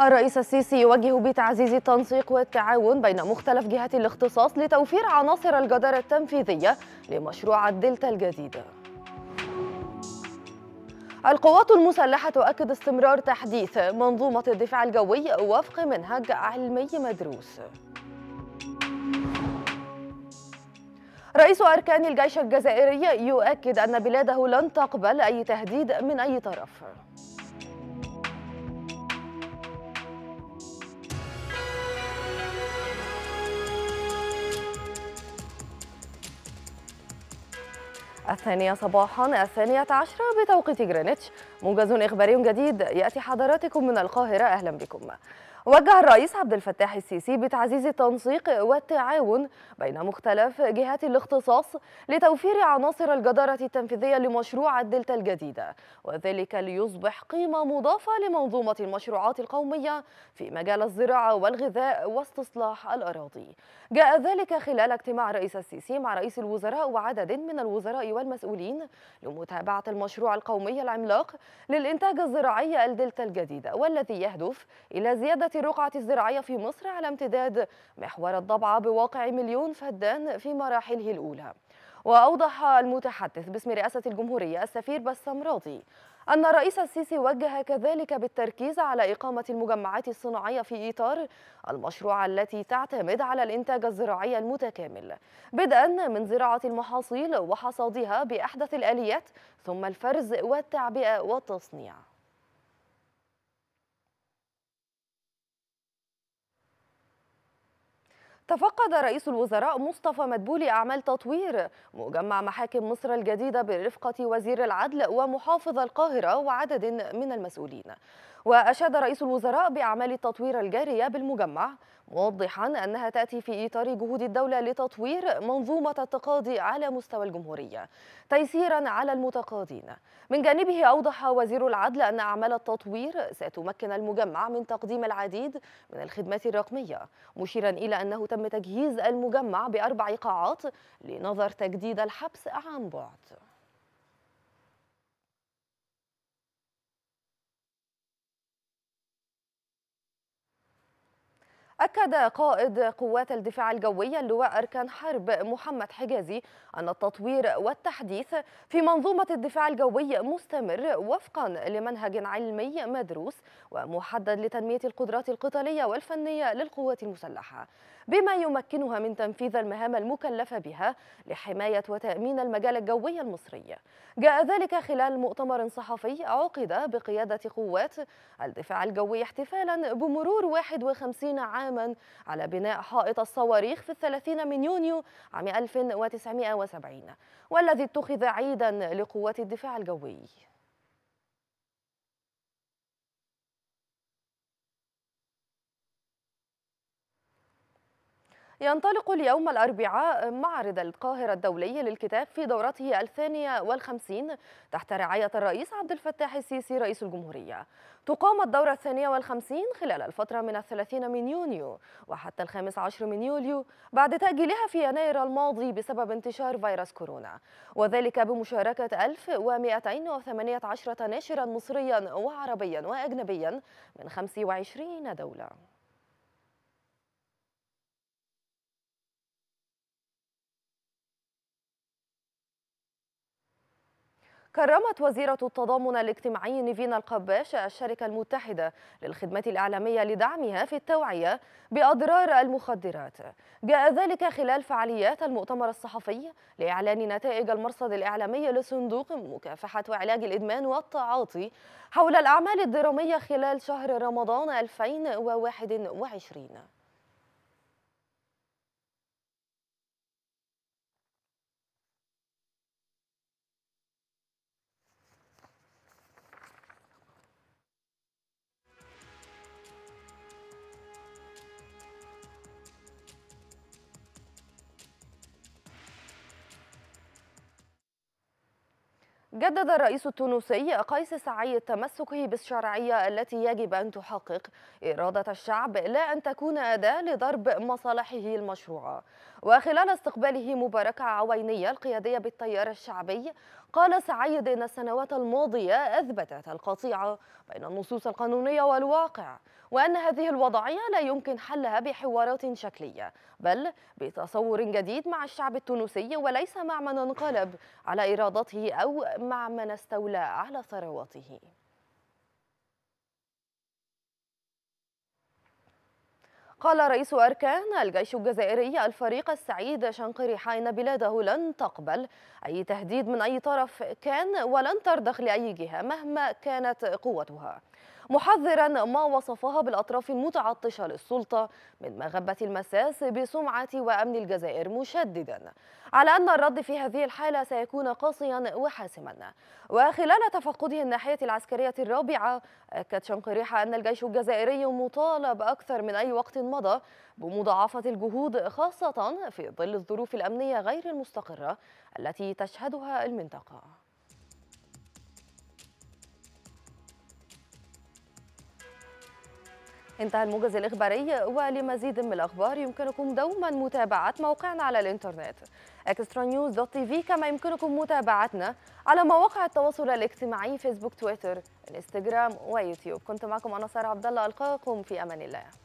الرئيس السيسي يوجه بتعزيز التنسيق والتعاون بين مختلف جهات الاختصاص لتوفير عناصر الجدارة التنفيذية لمشروع الدلتا الجديد القوات المسلحة تؤكد استمرار تحديث منظومة الدفاع الجوي وفق منهج علمي مدروس رئيس أركان الجيش الجزائري يؤكد أن بلاده لن تقبل أي تهديد من أي طرف الثانية صباحا الثانية عشرة بتوقيت جرينتش موجز إخباري جديد يأتي حضراتكم من القاهرة أهلا بكم وجه الرئيس عبد الفتاح السيسي بتعزيز التنسيق والتعاون بين مختلف جهات الاختصاص لتوفير عناصر الجدارة التنفيذية لمشروع الدلتا الجديدة وذلك ليصبح قيمة مضافة لمنظومة المشروعات القومية في مجال الزراعة والغذاء واستصلاح الأراضي جاء ذلك خلال اجتماع الرئيس السيسي مع رئيس الوزراء وعدد من الوزراء والمسؤولين لمتابعة المشروع القومي العملاق للإنتاج الزراعي الدلتا الجديدة والذي يهدف إلى زيادة الرقعة الزراعية في مصر على امتداد محور الضبعة بواقع مليون فدان في مراحله الأولى وأوضح المتحدث باسم رئاسة الجمهورية السفير بسام راضي أن الرئيس السيسي وجه كذلك بالتركيز على إقامة المجمعات الصناعية في إطار المشروع التي تعتمد على الإنتاج الزراعي المتكامل بدءا من زراعة المحاصيل وحصادها بأحدث الآليات ثم الفرز والتعبئة والتصنيع تفقد رئيس الوزراء مصطفى مدبولي أعمال تطوير مجمع محاكم مصر الجديدة برفقة وزير العدل ومحافظ القاهرة وعدد من المسؤولين وأشاد رئيس الوزراء بأعمال التطوير الجارية بالمجمع موضحا أنها تأتي في إطار جهود الدولة لتطوير منظومة التقاضي على مستوى الجمهورية تيسيرا على المتقاضين من جانبه أوضح وزير العدل أن أعمال التطوير ستمكن المجمع من تقديم العديد من الخدمات الرقمية مشيرا إلى أنه تم تجهيز المجمع بأربع قاعات لنظر تجديد الحبس عن بعد أكد قائد قوات الدفاع الجوي اللواء أركان حرب محمد حجازي أن التطوير والتحديث في منظومة الدفاع الجوي مستمر وفقا لمنهج علمي مدروس ومحدد لتنمية القدرات القتالية والفنية للقوات المسلحة بما يمكنها من تنفيذ المهام المكلفة بها لحماية وتأمين المجال الجوي المصري جاء ذلك خلال مؤتمر صحفي عقد بقيادة قوات الدفاع الجوي احتفالا بمرور 51 عام تماما على بناء حائط الصواريخ في الثلاثين من يونيو عام 1970 والذي اتخذ عيدا لقوات الدفاع الجوي ينطلق اليوم الأربعاء معرض القاهرة الدولي للكتاب في دورته الثانية والخمسين تحت رعاية الرئيس عبد الفتاح السيسي رئيس الجمهورية تقام الدورة الثانية والخمسين خلال الفترة من الثلاثين من يونيو وحتى الخامس عشر من يوليو بعد تأجيلها في يناير الماضي بسبب انتشار فيروس كورونا وذلك بمشاركة 1218 ناشرا مصريا وعربيا وأجنبيا من خمس وعشرين دولة كرمت وزيرة التضامن الاجتماعي نيفين القباش الشركة المتحدة للخدمات الإعلامية لدعمها في التوعية بأضرار المخدرات جاء ذلك خلال فعاليات المؤتمر الصحفي لإعلان نتائج المرصد الإعلامي لصندوق مكافحة وعلاج الإدمان والتعاطي حول الأعمال الدرامية خلال شهر رمضان 2021 جدد الرئيس التونسي قيس سعيد تمسكه بالشرعية التي يجب أن تحقق إرادة الشعب لا أن تكون أداة لضرب مصالحه المشروعة وخلال استقباله مباركة عوينية القيادية بالتيار الشعبي قال سعيد إن السنوات الماضية أثبتت القطيعة بين النصوص القانونية والواقع وأن هذه الوضعية لا يمكن حلها بحوارات شكلية بل بتصور جديد مع الشعب التونسي وليس مع من انقلب على إرادته أو مع من استولى على ثرواته قال رئيس أركان الجيش الجزائري الفريق السعيد شنقري حين بلاده لن تقبل أي تهديد من أي طرف كان ولن ترضخ لأي جهة مهما كانت قوتها محذرا ما وصفها بالأطراف المتعطشة للسلطة من مغبة المساس بسمعة وأمن الجزائر مشددا على أن الرد في هذه الحالة سيكون قاسيا وحاسما وخلال تفقده الناحية العسكرية الرابعة أكد شنقريحة أن الجيش الجزائري مطالب أكثر من أي وقت مضى بمضاعفة الجهود خاصة في ظل الظروف الأمنية غير المستقرة التي تشهدها المنطقة انتهى الموجز الإخباري ولمزيد من الأخبار يمكنكم دوما متابعة موقعنا على الإنترنت اكسترا نيوز دوت تي في كما يمكنكم متابعتنا على مواقع التواصل الاجتماعي فيسبوك تويتر الانستجرام ويوتيوب كنت معكم أنا سارة عبدالله الله ألقاكم في أمان الله